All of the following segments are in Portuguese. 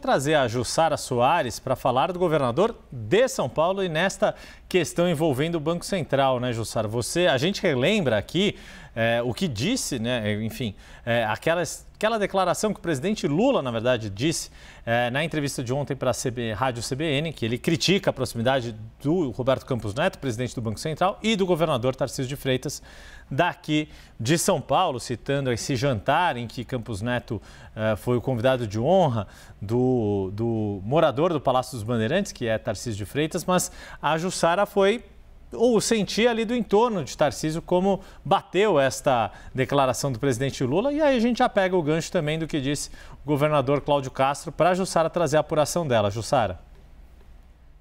trazer a Jussara Soares para falar do governador de São Paulo e nesta questão envolvendo o Banco Central, né, Jussara? Você, a gente relembra aqui é, o que disse, né, enfim, é, aquelas aquela declaração que o presidente Lula, na verdade, disse é, na entrevista de ontem para a CB, Rádio CBN, que ele critica a proximidade do Roberto Campos Neto, presidente do Banco Central, e do governador Tarcísio de Freitas, daqui de São Paulo, citando esse jantar em que Campos Neto é, foi o convidado de honra do, do morador do Palácio dos Bandeirantes, que é Tarcísio de Freitas, mas a Jussara foi ou sentir ali do entorno de Tarcísio como bateu esta declaração do presidente Lula. E aí a gente já pega o gancho também do que disse o governador Cláudio Castro para a Jussara trazer a apuração dela. Jussara.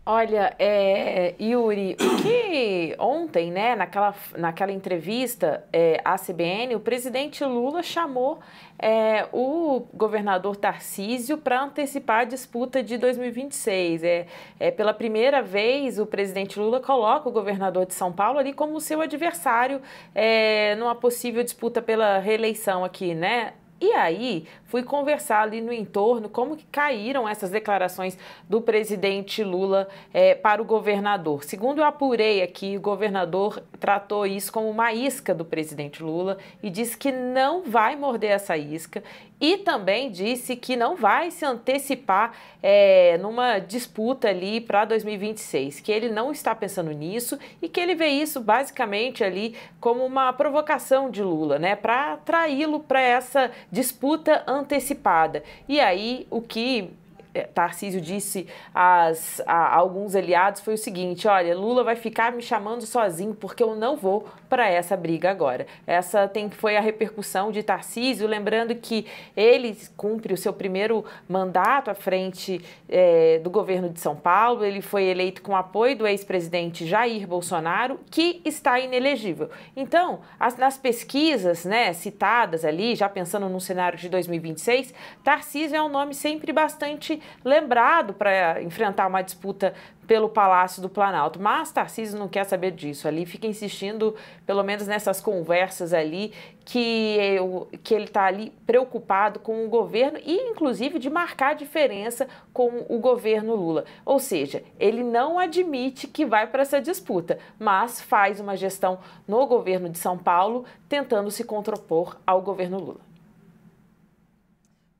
Olha, é, Yuri, o que ontem, né, naquela, naquela entrevista é, à CBN, o presidente Lula chamou é, o governador Tarcísio para antecipar a disputa de 2026. É, é, pela primeira vez, o presidente Lula coloca o governador de São Paulo ali como seu adversário é, numa possível disputa pela reeleição aqui, né, e aí fui conversar ali no entorno como que caíram essas declarações do presidente Lula é, para o governador. Segundo eu apurei aqui, o governador tratou isso como uma isca do presidente Lula e disse que não vai morder essa isca e também disse que não vai se antecipar é, numa disputa ali para 2026, que ele não está pensando nisso e que ele vê isso basicamente ali como uma provocação de Lula, né, para atraí-lo para essa disputa antecipada. E aí o que é, Tarcísio disse às, a, alguns aliados foi o seguinte: olha, Lula vai ficar me chamando sozinho porque eu não vou para essa briga agora. Essa tem, foi a repercussão de Tarcísio, lembrando que ele cumpre o seu primeiro mandato à frente é, do governo de São Paulo. Ele foi eleito com apoio do ex-presidente Jair Bolsonaro, que está inelegível. Então, as, nas pesquisas né, citadas ali, já pensando num cenário de 2026, Tarcísio é um nome sempre bastante lembrado para enfrentar uma disputa pelo Palácio do Planalto. Mas Tarcísio não quer saber disso ali, fica insistindo, pelo menos nessas conversas ali, que, eu, que ele está ali preocupado com o governo e, inclusive, de marcar a diferença com o governo Lula. Ou seja, ele não admite que vai para essa disputa, mas faz uma gestão no governo de São Paulo, tentando se contrapor ao governo Lula.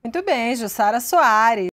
Muito bem, Jussara Soares.